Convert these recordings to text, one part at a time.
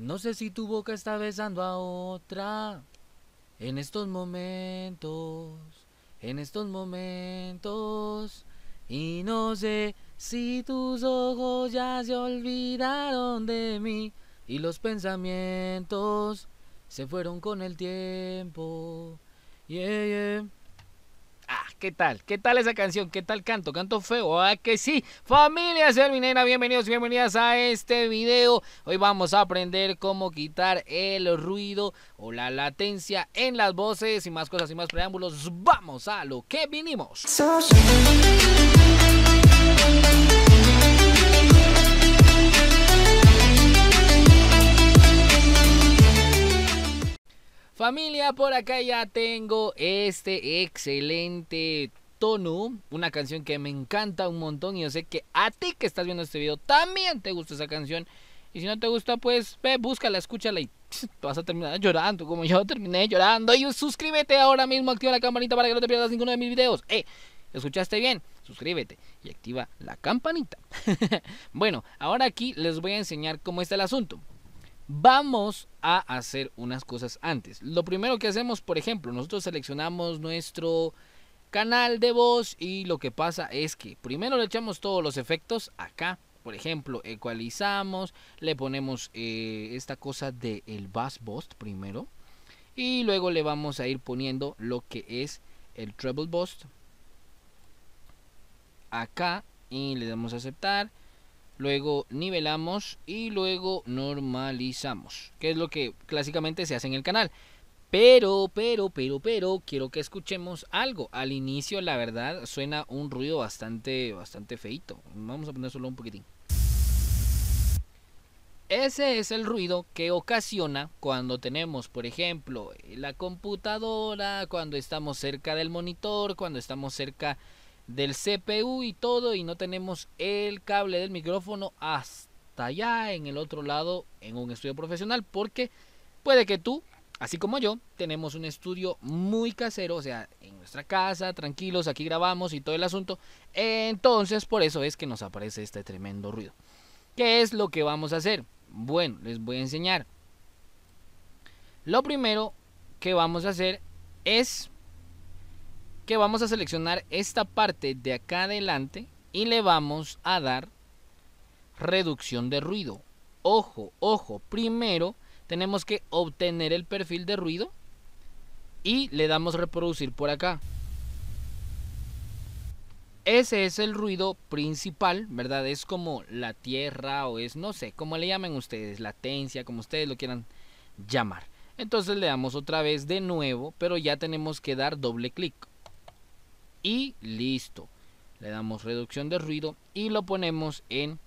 No sé si tu boca está besando a otra. En estos momentos, en estos momentos. Y no sé si tus ojos ya se olvidaron de mí. Y los pensamientos se fueron con el tiempo. ¿Qué tal? ¿Qué tal esa canción? ¿Qué tal canto? ¿Canto feo? a que sí? Familia Minera! bienvenidos, bienvenidas a este video. Hoy vamos a aprender cómo quitar el ruido o la latencia en las voces y más cosas y más preámbulos. ¡Vamos a lo que vinimos! Familia, por acá ya tengo este excelente tono una canción que me encanta un montón y yo sé que a ti que estás viendo este video también te gusta esa canción. Y si no te gusta, pues ve, búscala, escúchala y vas a terminar llorando como yo terminé llorando. Y suscríbete ahora mismo, activa la campanita para que no te pierdas ninguno de mis videos. Eh, ¿escuchaste bien? Suscríbete y activa la campanita. bueno, ahora aquí les voy a enseñar cómo está el asunto. Vamos a hacer unas cosas antes. Lo primero que hacemos, por ejemplo, nosotros seleccionamos nuestro canal de voz y lo que pasa es que primero le echamos todos los efectos acá. Por ejemplo, ecualizamos, le ponemos eh, esta cosa del el bass boost primero y luego le vamos a ir poniendo lo que es el treble boost acá y le damos a aceptar luego nivelamos y luego normalizamos, que es lo que clásicamente se hace en el canal. Pero, pero, pero, pero, quiero que escuchemos algo. Al inicio, la verdad, suena un ruido bastante, bastante feito. Vamos a poner solo un poquitín. Ese es el ruido que ocasiona cuando tenemos, por ejemplo, la computadora, cuando estamos cerca del monitor, cuando estamos cerca del CPU y todo y no tenemos el cable del micrófono hasta allá en el otro lado en un estudio profesional porque puede que tú, así como yo, tenemos un estudio muy casero, o sea, en nuestra casa, tranquilos, aquí grabamos y todo el asunto. Entonces, por eso es que nos aparece este tremendo ruido. ¿Qué es lo que vamos a hacer? Bueno, les voy a enseñar. Lo primero que vamos a hacer es que vamos a seleccionar esta parte de acá adelante y le vamos a dar reducción de ruido. Ojo, ojo, primero tenemos que obtener el perfil de ruido y le damos reproducir por acá. Ese es el ruido principal, ¿verdad? Es como la tierra o es, no sé, como le llamen ustedes, latencia, como ustedes lo quieran llamar. Entonces le damos otra vez de nuevo, pero ya tenemos que dar doble clic y listo. Le damos reducción de ruido y lo ponemos en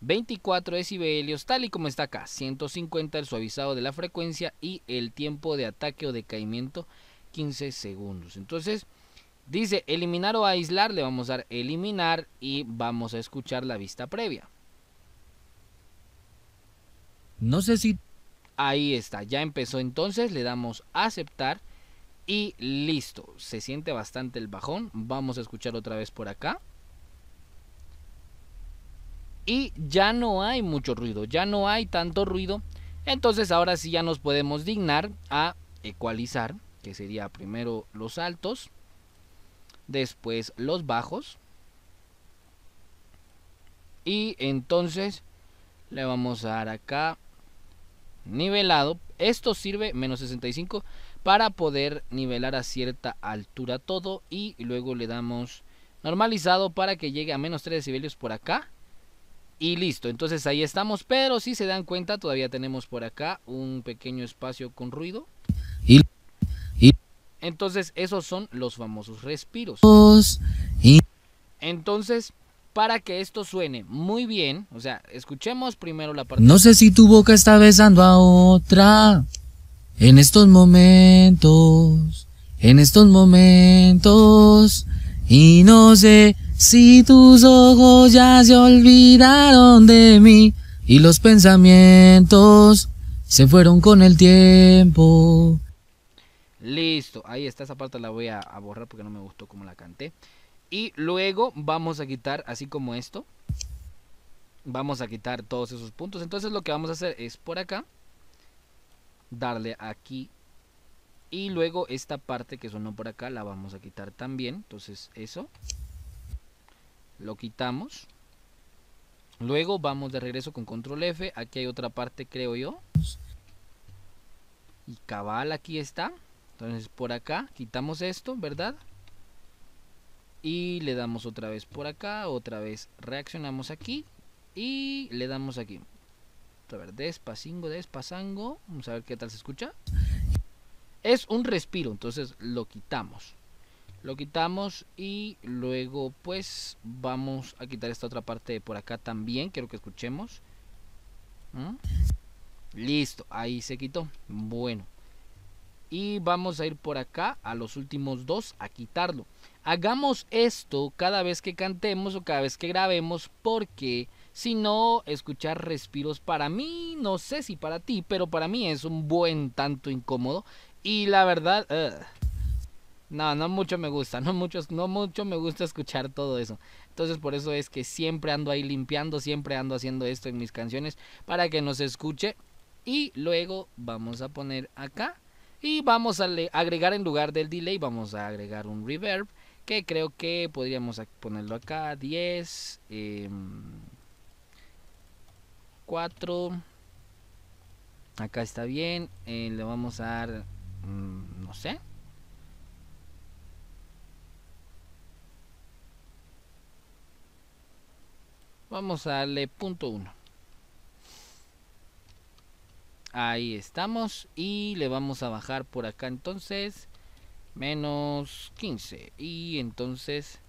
24 decibelios, tal y como está acá. 150 el suavizado de la frecuencia y el tiempo de ataque o decaimiento 15 segundos. Entonces, dice eliminar o aislar, le vamos a dar eliminar y vamos a escuchar la vista previa. No sé si... Ahí está, ya empezó entonces, le damos aceptar y listo, se siente bastante el bajón. Vamos a escuchar otra vez por acá. Y ya no hay mucho ruido, ya no hay tanto ruido. Entonces ahora sí ya nos podemos dignar a ecualizar, que sería primero los altos, después los bajos. Y entonces le vamos a dar acá nivelado. Esto sirve menos 65 para poder nivelar a cierta altura todo y luego le damos normalizado para que llegue a menos 3 decibelios por acá y listo, entonces ahí estamos, pero si se dan cuenta todavía tenemos por acá un pequeño espacio con ruido y, y entonces esos son los famosos respiros y entonces para que esto suene muy bien, o sea, escuchemos primero la parte. No sé si tu boca está besando a otra. En estos momentos, en estos momentos, y no sé si tus ojos ya se olvidaron de mí, y los pensamientos se fueron con el tiempo. Listo, ahí está esa parte, la voy a, borrar porque no me gustó como la canté. Y luego vamos a quitar, así como esto, vamos a quitar todos esos puntos. Entonces lo que vamos a hacer es por acá darle aquí y luego esta parte que sonó por acá la vamos a quitar también entonces eso lo quitamos luego vamos de regreso con control F aquí hay otra parte creo yo y cabal aquí está entonces por acá quitamos esto verdad y le damos otra vez por acá otra vez reaccionamos aquí y le damos aquí a ver, despacingo, despasango. Vamos a ver qué tal se escucha. Es un respiro, entonces lo quitamos. Lo quitamos y luego pues vamos a quitar esta otra parte de por acá también. Quiero que escuchemos. ¿Mm? Listo, ahí se quitó. Bueno. Y vamos a ir por acá a los últimos dos a quitarlo. Hagamos esto cada vez que cantemos o cada vez que grabemos porque sino escuchar respiros para mí, no sé si para ti, pero para mí es un buen tanto incómodo y la verdad... no, no mucho me gusta, no mucho, no mucho me gusta escuchar todo eso. Entonces por eso es que siempre ando ahí limpiando, siempre ando haciendo esto en mis canciones para que nos escuche. Y luego vamos a poner acá y vamos a agregar en lugar del delay, vamos a agregar un reverb que creo que podríamos ponerlo acá, 10. Acá está bien. Eh, le vamos a dar, mm, no sé. Vamos a darle punto 1. Ahí estamos. Y le vamos a bajar por acá entonces. Menos 15. Y entonces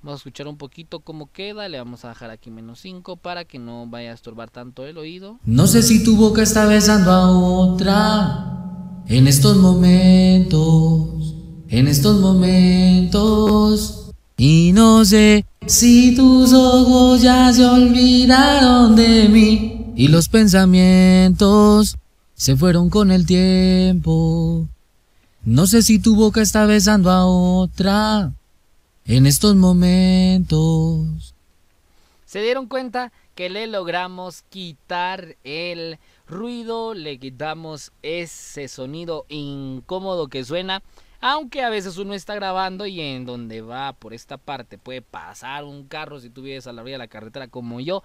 Vamos a escuchar un poquito cómo queda, le vamos a dejar aquí menos 5 para que no vaya a estorbar tanto el oído. No sé si tu boca está besando a otra en estos momentos, en estos momentos. Y no sé si tus ojos ya se olvidaron de mí y los pensamientos se fueron con el tiempo. No sé si tu boca está besando a otra en estos momentos. Se dieron cuenta que le logramos quitar el ruido, le quitamos ese sonido incómodo que suena, aunque a veces uno está grabando y en donde va por esta parte puede pasar un carro si tú vives a la orilla de la carretera como yo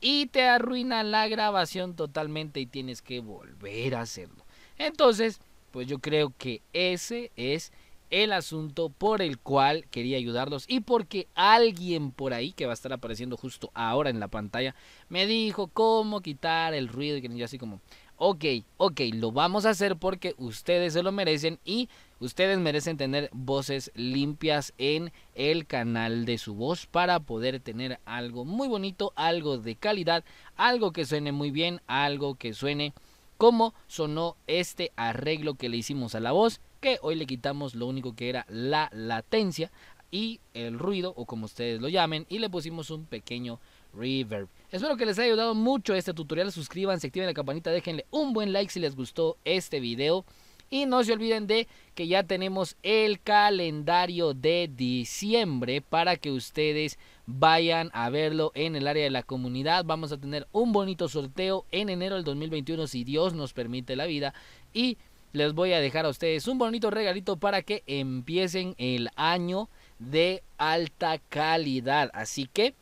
y te arruina la grabación totalmente y tienes que volver a hacerlo. Entonces, pues yo creo que ese es el asunto por el cual quería ayudarlos y porque alguien por ahí que va a estar apareciendo justo ahora en la pantalla me dijo cómo quitar el ruido y yo así como ok, ok, lo vamos a hacer porque ustedes se lo merecen y ustedes merecen tener voces limpias en el canal de su voz para poder tener algo muy bonito, algo de calidad, algo que suene muy bien, algo que suene como sonó este arreglo que le hicimos a la voz que hoy le quitamos lo único que era la latencia y el ruido o como ustedes lo llamen y le pusimos un pequeño reverb. Espero que les haya ayudado mucho este tutorial, suscríbanse, activen la campanita, déjenle un buen like si les gustó este video. Y no se olviden de que ya tenemos el calendario de diciembre para que ustedes vayan a verlo en el área de la comunidad. Vamos a tener un bonito sorteo en enero del 2021 si Dios nos permite la vida. Y les voy a dejar a ustedes un bonito regalito para que empiecen el año de alta calidad. Así que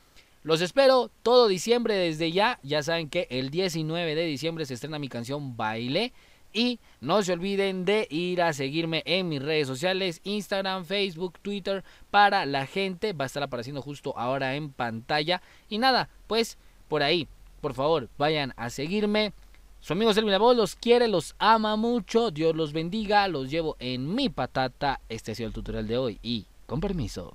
los espero todo diciembre desde ya. Ya saben que el 19 de diciembre se estrena mi canción Baile. Y no se olviden de ir a seguirme en mis redes sociales, Instagram, Facebook, Twitter, para la gente. Va a estar apareciendo justo ahora en pantalla. Y nada, pues por ahí, por favor, vayan a seguirme su amigo Selvin Boy los quiere, los ama mucho. Dios los bendiga. Los llevo en mi patata. Este ha sido el tutorial de hoy y con permiso.